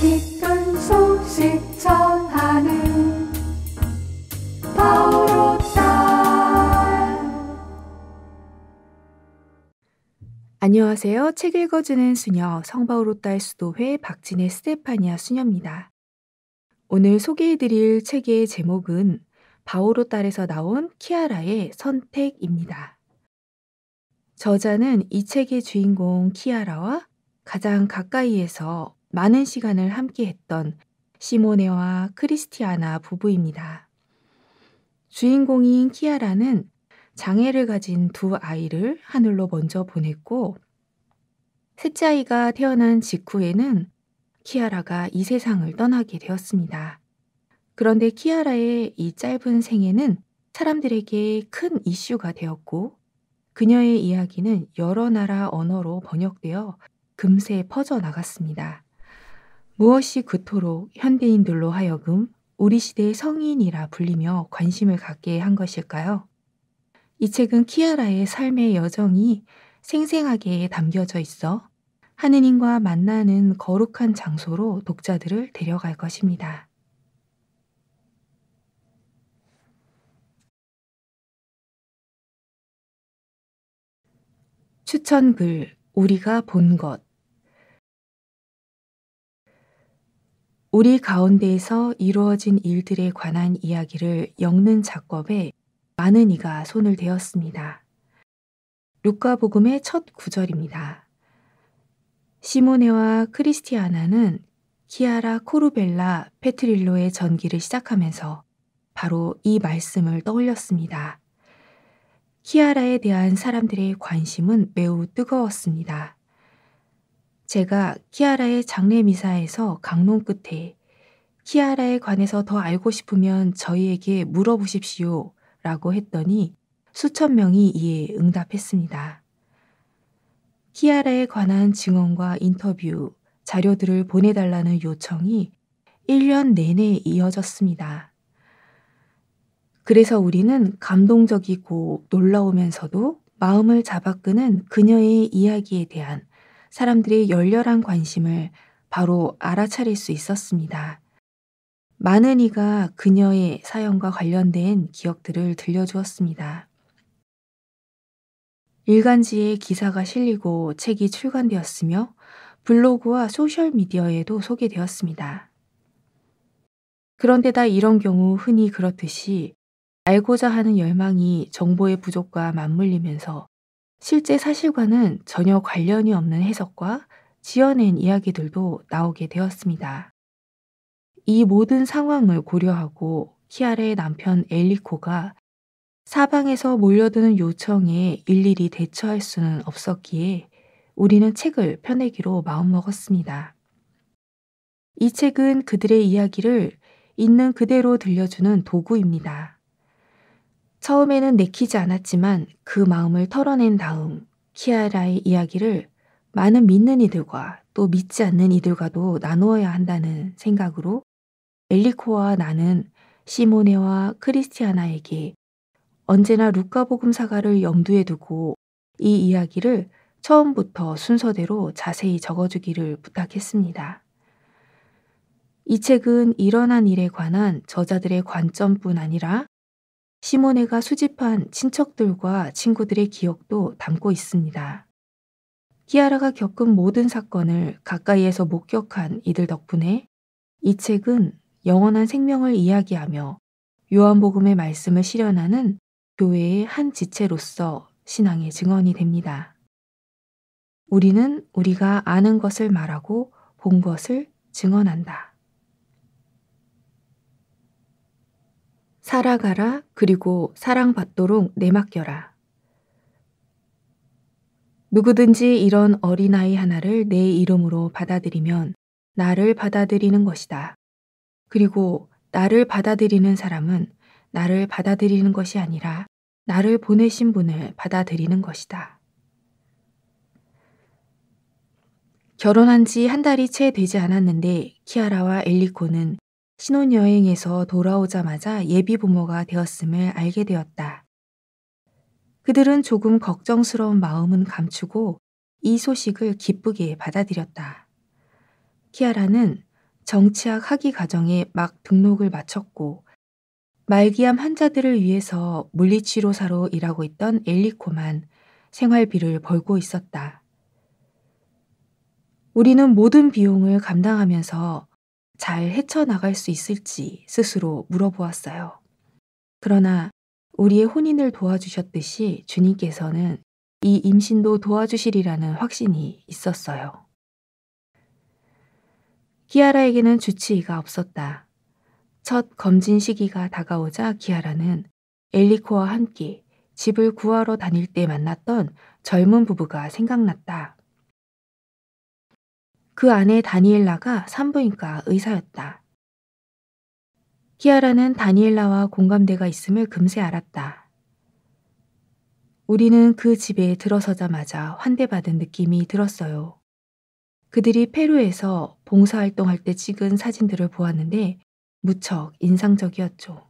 기쁜 소식 전하는 바오로 딸 안녕하세요. 책 읽어주는 수녀 성바오로 딸 수도회 박진혜 스테파니아 수녀입니다. 오늘 소개해드릴 책의 제목은 바오로 딸에서 나온 키아라의 선택입니다. 저자는 이 책의 주인공 키아라와 가장 가까이에서 많은 시간을 함께했던 시모네와 크리스티아나 부부입니다. 주인공인 키아라는 장애를 가진 두 아이를 하늘로 먼저 보냈고, 셋째 아이가 태어난 직후에는 키아라가 이 세상을 떠나게 되었습니다. 그런데 키아라의 이 짧은 생애는 사람들에게 큰 이슈가 되었고, 그녀의 이야기는 여러 나라 언어로 번역되어 금세 퍼져나갔습니다. 무엇이 그토록 현대인들로 하여금 우리 시대의 성인이라 불리며 관심을 갖게 한 것일까요? 이 책은 키아라의 삶의 여정이 생생하게 담겨져 있어 하느님과 만나는 거룩한 장소로 독자들을 데려갈 것입니다. 추천글 우리가 본것 우리 가운데에서 이루어진 일들에 관한 이야기를 엮는 작업에 많은 이가 손을 대었습니다. 루카복음의 첫 구절입니다. 시모네와 크리스티아나는 키아라 코르벨라 페트릴로의 전기를 시작하면서 바로 이 말씀을 떠올렸습니다. 키아라에 대한 사람들의 관심은 매우 뜨거웠습니다. 제가 키아라의 장례 미사에서 강론 끝에 키아라에 관해서 더 알고 싶으면 저희에게 물어보십시오 라고 했더니 수천 명이 이에 응답했습니다. 키아라에 관한 증언과 인터뷰, 자료들을 보내달라는 요청이 1년 내내 이어졌습니다. 그래서 우리는 감동적이고 놀라우면서도 마음을 잡아끄는 그녀의 이야기에 대한 사람들의 열렬한 관심을 바로 알아차릴 수 있었습니다. 많은 이가 그녀의 사연과 관련된 기억들을 들려주었습니다. 일간지에 기사가 실리고 책이 출간되었으며 블로그와 소셜미디어에도 소개되었습니다. 그런데다 이런 경우 흔히 그렇듯이 알고자 하는 열망이 정보의 부족과 맞물리면서 실제 사실과는 전혀 관련이 없는 해석과 지어낸 이야기들도 나오게 되었습니다. 이 모든 상황을 고려하고 키아레의 남편 엘리코가 사방에서 몰려드는 요청에 일일이 대처할 수는 없었기에 우리는 책을 펴내기로 마음먹었습니다. 이 책은 그들의 이야기를 있는 그대로 들려주는 도구입니다. 처음에는 내키지 않았지만 그 마음을 털어낸 다음 키아라의 이야기를 많은 믿는 이들과 또 믿지 않는 이들과도 나누어야 한다는 생각으로 엘리코와 나는 시모네와 크리스티아나에게 언제나 루카복음 사가를 염두에 두고 이 이야기를 처음부터 순서대로 자세히 적어주기를 부탁했습니다. 이 책은 일어난 일에 관한 저자들의 관점뿐 아니라 시모네가 수집한 친척들과 친구들의 기억도 담고 있습니다. 키아라가 겪은 모든 사건을 가까이에서 목격한 이들 덕분에 이 책은 영원한 생명을 이야기하며 요한복음의 말씀을 실현하는 교회의 한 지체로서 신앙의 증언이 됩니다. 우리는 우리가 아는 것을 말하고 본 것을 증언한다. 살아가라 그리고 사랑받도록 내맡겨라. 누구든지 이런 어린아이 하나를 내 이름으로 받아들이면 나를 받아들이는 것이다. 그리고 나를 받아들이는 사람은 나를 받아들이는 것이 아니라 나를 보내신 분을 받아들이는 것이다. 결혼한 지 한 달이 채 되지 않았는데 키아라와 엘리코는 신혼여행에서 돌아오자마자 예비부모가 되었음을 알게 되었다. 그들은 조금 걱정스러운 마음은 감추고 이 소식을 기쁘게 받아들였다. 키아라는 정치학 학위 과정에 막 등록을 마쳤고 말기암 환자들을 위해서 물리치료사로 일하고 있던 엘리코만 생활비를 벌고 있었다. 우리는 모든 비용을 감당하면서 잘 헤쳐나갈 수 있을지 스스로 물어보았어요. 그러나 우리의 혼인을 도와주셨듯이 주님께서는 이 임신도 도와주시리라는 확신이 있었어요. 키아라에게는 주치의가 없었다. 첫 검진 시기가 다가오자 키아라는 엘리코와 함께 집을 구하러 다닐 때 만났던 젊은 부부가 생각났다. 그 아내 다니엘라가 산부인과 의사였다. 키아라는 다니엘라와 공감대가 있음을 금세 알았다. 우리는 그 집에 들어서자마자 환대받은 느낌이 들었어요. 그들이 페루에서 봉사활동할 때 찍은 사진들을 보았는데 무척 인상적이었죠.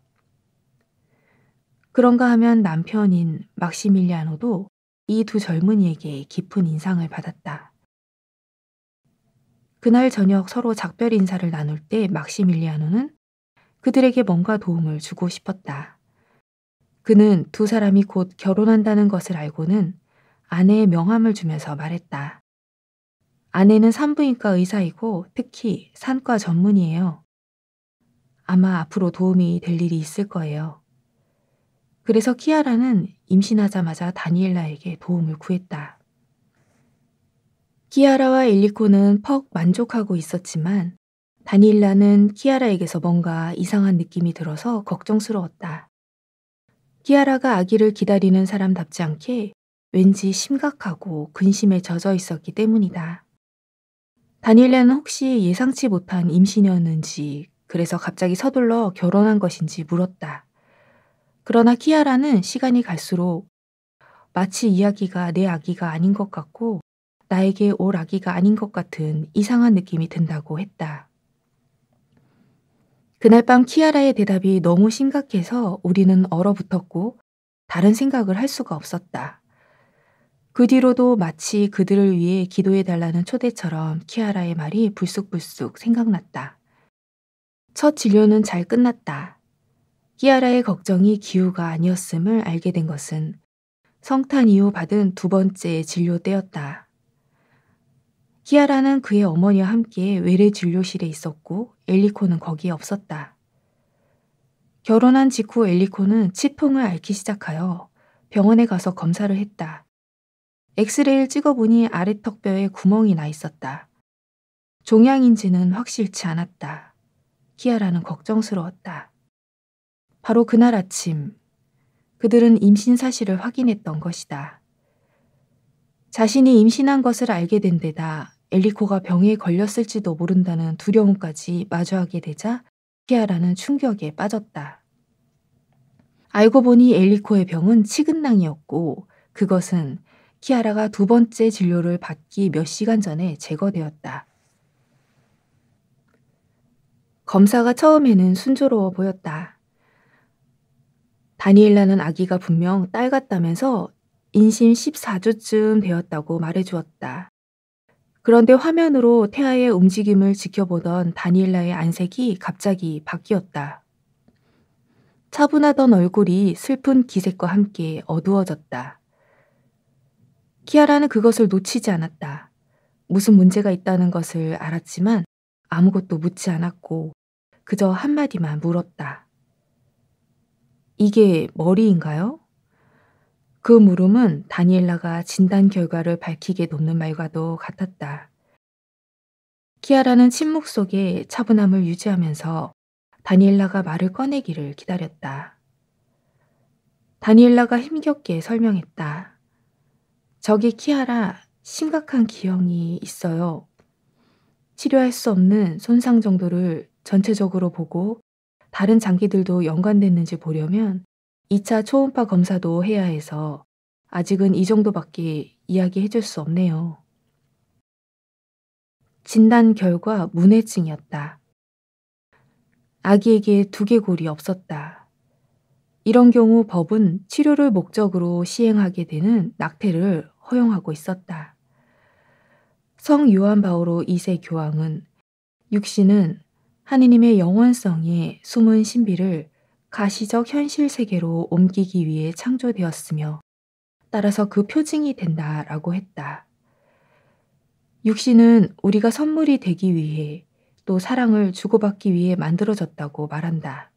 그런가 하면 남편인 막시밀리아노도 이 두 젊은이에게 깊은 인상을 받았다. 그날 저녁 서로 작별 인사를 나눌 때 막시밀리아노는 그들에게 뭔가 도움을 주고 싶었다. 그는 두 사람이 곧 결혼한다는 것을 알고는 아내의 명함을 주면서 말했다. 아내는 산부인과 의사이고 특히 산과 전문이에요. 아마 앞으로 도움이 될 일이 있을 거예요. 그래서 키아라는 임신하자마자 다니엘라에게 도움을 구했다. 키아라와 일리코는 퍽 만족하고 있었지만 다니일라는 키아라에게서 뭔가 이상한 느낌이 들어서 걱정스러웠다. 키아라가 아기를 기다리는 사람답지 않게 왠지 심각하고 근심에 젖어 있었기 때문이다. 다니엘라는 혹시 예상치 못한 임신이었는지 그래서 갑자기 서둘러 결혼한 것인지 물었다. 그러나 키아라는 시간이 갈수록 마치 이야기가 내 아기가 아닌 것 같고 나에게 올 아기가 아닌 것 같은 이상한 느낌이 든다고 했다. 그날 밤 키아라의 대답이 너무 심각해서 우리는 얼어붙었고 다른 생각을 할 수가 없었다. 그 뒤로도 마치 그들을 위해 기도해달라는 초대처럼 키아라의 말이 불쑥불쑥 생각났다. 첫 진료는 잘 끝났다. 키아라의 걱정이 기우가 아니었음을 알게 된 것은 성탄 이후 받은 두 번째 진료 때였다. 키아라는 그의 어머니와 함께 외래 진료실에 있었고 엘리코는 거기에 없었다. 결혼한 직후 엘리코는 치풍을 앓기 시작하여 병원에 가서 검사를 했다. 엑스레이를 찍어보니 아래 턱뼈에 구멍이 나 있었다. 종양인지는 확실치 않았다. 키아라는 걱정스러웠다. 바로 그날 아침, 그들은 임신 사실을 확인했던 것이다. 자신이 임신한 것을 알게 된 데다 엘리코가 병에 걸렸을지도 모른다는 두려움까지 마주하게 되자 키아라는 충격에 빠졌다. 알고 보니 엘리코의 병은 치근낭이었고 그것은 키아라가 두 번째 진료를 받기 몇 시간 전에 제거되었다. 검사가 처음에는 순조로워 보였다. 다니엘라는 아기가 분명 딸 같다면서 인심 14주쯤 되었다고 말해주었다. 그런데 화면으로 태아의 움직임을 지켜보던 다니엘라의 안색이 갑자기 바뀌었다. 차분하던 얼굴이 슬픈 기색과 함께 어두워졌다. 키아라는 그것을 놓치지 않았다. 무슨 문제가 있다는 것을 알았지만 아무것도 묻지 않았고 그저 한마디만 물었다. 이게 머리인가요? 그 물음은 다니엘라가 진단 결과를 밝히게 돕는 말과도 같았다. 키아라는 침묵 속에 차분함을 유지하면서 다니엘라가 말을 꺼내기를 기다렸다. 다니엘라가 힘겹게 설명했다. 저기 키아라 심각한 기형이 있어요. 치료할 수 없는 손상 정도를 전체적으로 보고 다른 장기들도 연관됐는지 보려면 2차 초음파 검사도 해야 해서 아직은 이 정도밖에 이야기해 줄 수 없네요. 진단 결과 문해증이었다. 아기에게 두개골이 없었다. 이런 경우 법은 치료를 목적으로 시행하게 되는 낙태를 허용하고 있었다. 성 요한 바오로 2세 교황은 육신은 하느님의 영원성의 숨은 신비를 가시적 현실 세계로 옮기기 위해 창조되었으며 따라서 그 표징이 된다라고 했다. 육신은 우리가 선물이 되기 위해 또 사랑을 주고받기 위해 만들어졌다고 말한다.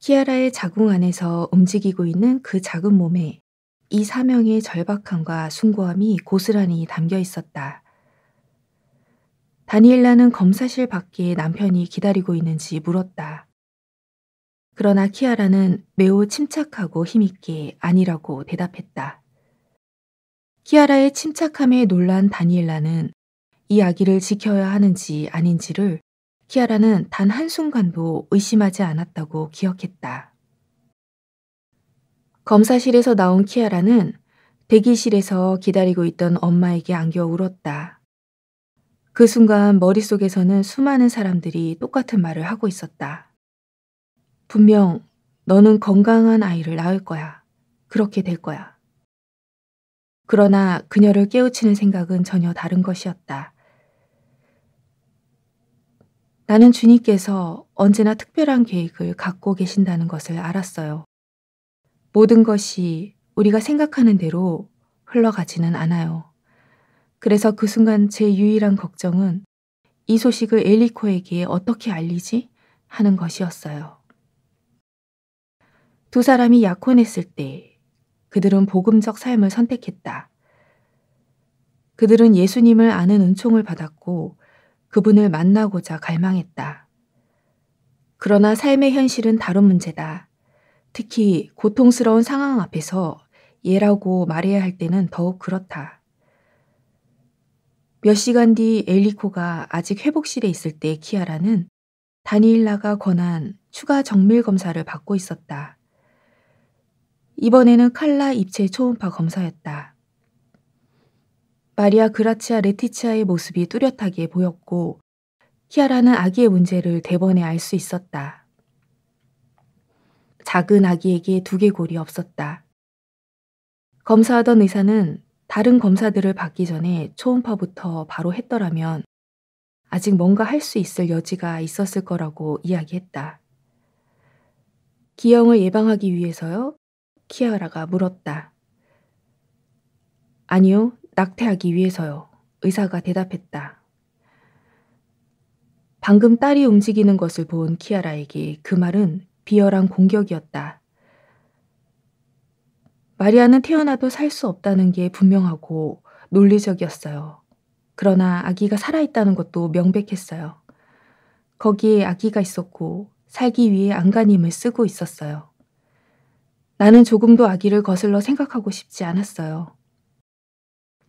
키아라의 자궁 안에서 움직이고 있는 그 작은 몸에 이 사명의 절박함과 숭고함이 고스란히 담겨 있었다. 다니엘라는 검사실 밖에 남편이 기다리고 있는지 물었다. 그러나 키아라는 매우 침착하고 힘있게 아니라고 대답했다. 키아라의 침착함에 놀란 다니엘라는 이 아기를 지켜야 하는지 아닌지를 키아라는 단 한순간도 의심하지 않았다고 기억했다. 검사실에서 나온 키아라는 대기실에서 기다리고 있던 엄마에게 안겨 울었다. 그 순간 머릿속에서는 수많은 사람들이 똑같은 말을 하고 있었다. 분명 너는 건강한 아이를 낳을 거야. 그렇게 될 거야. 그러나 그녀를 깨우치는 생각은 전혀 다른 것이었다. 나는 주님께서 언제나 특별한 계획을 갖고 계신다는 것을 알았어요. 모든 것이 우리가 생각하는 대로 흘러가지는 않아요. 그래서 그 순간 제 유일한 걱정은 이 소식을 엘리코에게 어떻게 알리지? 하는 것이었어요. 두 사람이 약혼했을 때 그들은 복음적 삶을 선택했다. 그들은 예수님을 아는 은총을 받았고 그분을 만나고자 갈망했다. 그러나 삶의 현실은 다른 문제다. 특히 고통스러운 상황 앞에서 예라고 말해야 할 때는 더욱 그렇다. 몇 시간 뒤 엘리코가 아직 회복실에 있을 때 키아라는 다니엘라가 권한 추가 정밀 검사를 받고 있었다. 이번에는 칼라 입체 초음파 검사였다. 마리아 그라치아 레티치아의 모습이 뚜렷하게 보였고 키아라는 아기의 문제를 대번에 알 수 있었다. 작은 아기에게 두개골이 없었다. 검사하던 의사는 다른 검사들을 받기 전에 초음파부터 바로 했더라면 아직 뭔가 할 수 있을 여지가 있었을 거라고 이야기했다. 기형을 예방하기 위해서요? 키아라가 물었다. 아니요, 낙태하기 위해서요. 의사가 대답했다. 방금 딸이 움직이는 것을 본 키아라에게 그 말은 비열한 공격이었다. 마리아는 태어나도 살 수 없다는 게 분명하고 논리적이었어요. 그러나 아기가 살아있다는 것도 명백했어요. 거기에 아기가 있었고 살기 위해 안간힘을 쓰고 있었어요. 나는 조금도 아기를 거슬러 생각하고 싶지 않았어요.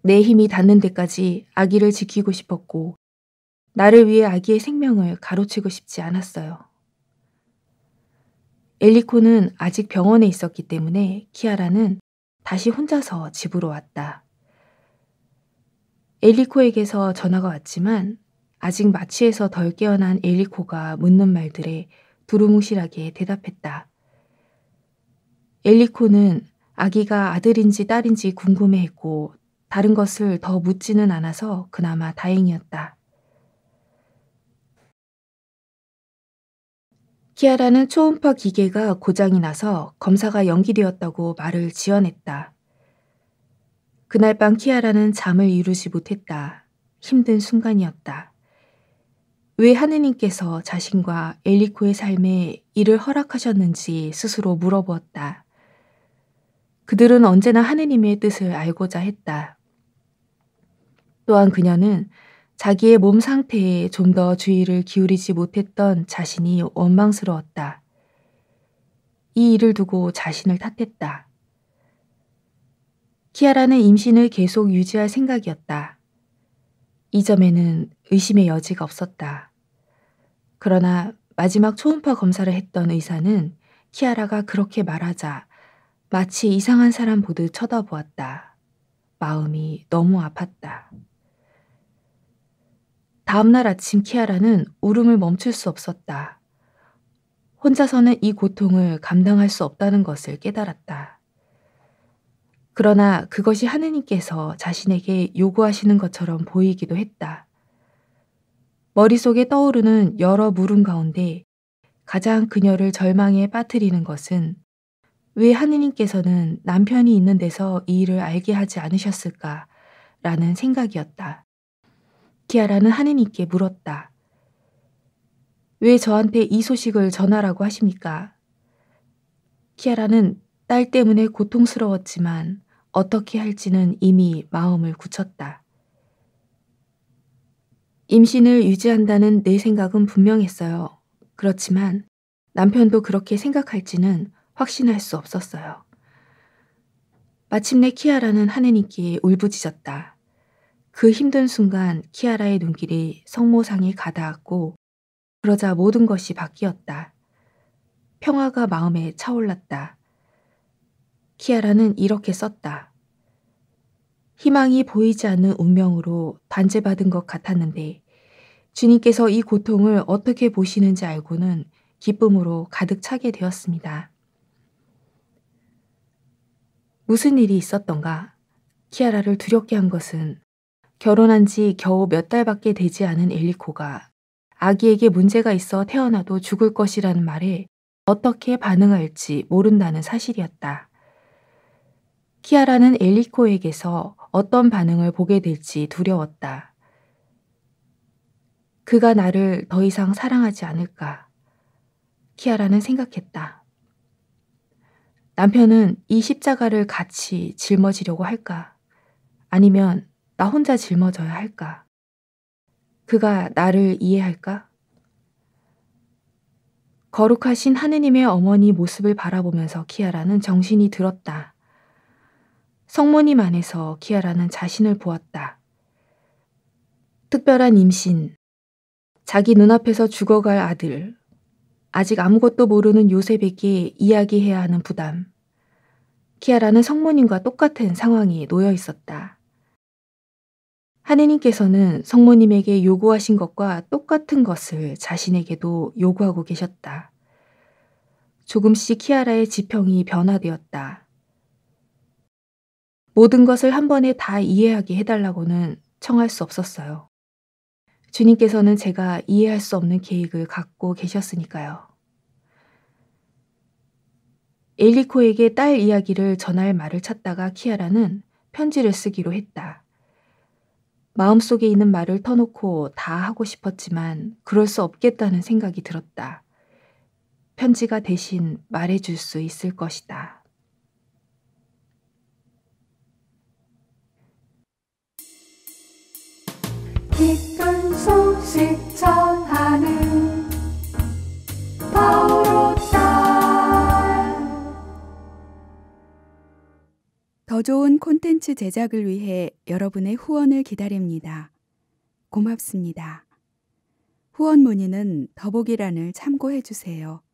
내 힘이 닿는 데까지 아기를 지키고 싶었고, 나를 위해 아기의 생명을 가로채고 싶지 않았어요. 엘리코는 아직 병원에 있었기 때문에 키아라는 다시 혼자서 집으로 왔다. 엘리코에게서 전화가 왔지만 아직 마취에서 덜 깨어난 엘리코가 묻는 말들에 두루뭉실하게 대답했다. 엘리코는 아기가 아들인지 딸인지 궁금해했고 다른 것을 더 묻지는 않아서 그나마 다행이었다. 키아라는 초음파 기계가 고장이 나서 검사가 연기되었다고 말을 지어냈다. 그날 밤 키아라는 잠을 이루지 못했다. 힘든 순간이었다. 왜 하느님께서 자신과 엘리코의 삶에 이를 허락하셨는지 스스로 물어보았다. 그들은 언제나 하느님의 뜻을 알고자 했다. 또한 그녀는 자기의 몸 상태에 좀 더 주의를 기울이지 못했던 자신이 원망스러웠다. 이 일을 두고 자신을 탓했다. 키아라는 임신을 계속 유지할 생각이었다. 이 점에는 의심의 여지가 없었다. 그러나 마지막 초음파 검사를 했던 의사는 키아라가 그렇게 말하자 마치 이상한 사람 보듯 쳐다보았다. 마음이 너무 아팠다. 다음날 아침 키아라는 울음을 멈출 수 없었다. 혼자서는 이 고통을 감당할 수 없다는 것을 깨달았다. 그러나 그것이 하느님께서 자신에게 요구하시는 것처럼 보이기도 했다. 머릿속에 떠오르는 여러 물음 가운데 가장 그녀를 절망에 빠뜨리는 것은 왜 하느님께서는 남편이 있는 데서 이 일을 알게 하지 않으셨을까? 라는 생각이었다. 키아라는 하느님께 물었다. 왜 저한테 이 소식을 전하라고 하십니까? 키아라는 딸 때문에 고통스러웠지만 어떻게 할지는 이미 마음을 굳혔다. 임신을 유지한다는 내 생각은 분명했어요. 그렇지만 남편도 그렇게 생각할지는 확신할 수 없었어요. 마침내 키아라는 하느님께 울부짖었다. 그 힘든 순간 키아라의 눈길이 성모상에 가닿았고 그러자 모든 것이 바뀌었다. 평화가 마음에 차올랐다. 키아라는 이렇게 썼다. 희망이 보이지 않는 운명으로 단죄받은 것 같았는데 주님께서 이 고통을 어떻게 보시는지 알고는 기쁨으로 가득 차게 되었습니다. 무슨 일이 있었던가? 키아라를 두렵게 한 것은 결혼한 지 겨우 몇 달밖에 되지 않은 엘리코가 아기에게 문제가 있어 태어나도 죽을 것이라는 말에 어떻게 반응할지 모른다는 사실이었다. 키아라는 엘리코에게서 어떤 반응을 보게 될지 두려웠다. 그가 나를 더 이상 사랑하지 않을까. 키아라는 생각했다. 남편은 이 십자가를 같이 짊어지려고 할까? 아니면 나 혼자 짊어져야 할까? 그가 나를 이해할까? 거룩하신 하느님의 어머니 모습을 바라보면서 키아라는 정신이 들었다. 성모님 안에서 키아라는 자신을 보았다. 특별한 임신, 자기 눈앞에서 죽어갈 아들, 아직 아무것도 모르는 요셉에게 이야기해야 하는 부담. 키아라는 성모님과 똑같은 상황이 놓여 있었다. 하느님께서는 성모님에게 요구하신 것과 똑같은 것을 자신에게도 요구하고 계셨다. 조금씩 키아라의 지평이 변화되었다. 모든 것을 한 번에 다 이해하게 해달라고는 청할 수 없었어요. 주님께서는 제가 이해할 수 없는 계획을 갖고 계셨으니까요. 엘리코에게 딸 이야기를 전할 말을 찾다가 키아라는 편지를 쓰기로 했다. 마음속에 있는 말을 터놓고 다 하고 싶었지만 그럴 수 없겠다는 생각이 들었다. 편지가 대신 말해줄 수 있을 것이다. 깊은 소식 전하는 바로 더 좋은 콘텐츠 제작을 위해 여러분의 후원을 기다립니다. 고맙습니다. 후원 문의는 더보기란을 참고해 주세요.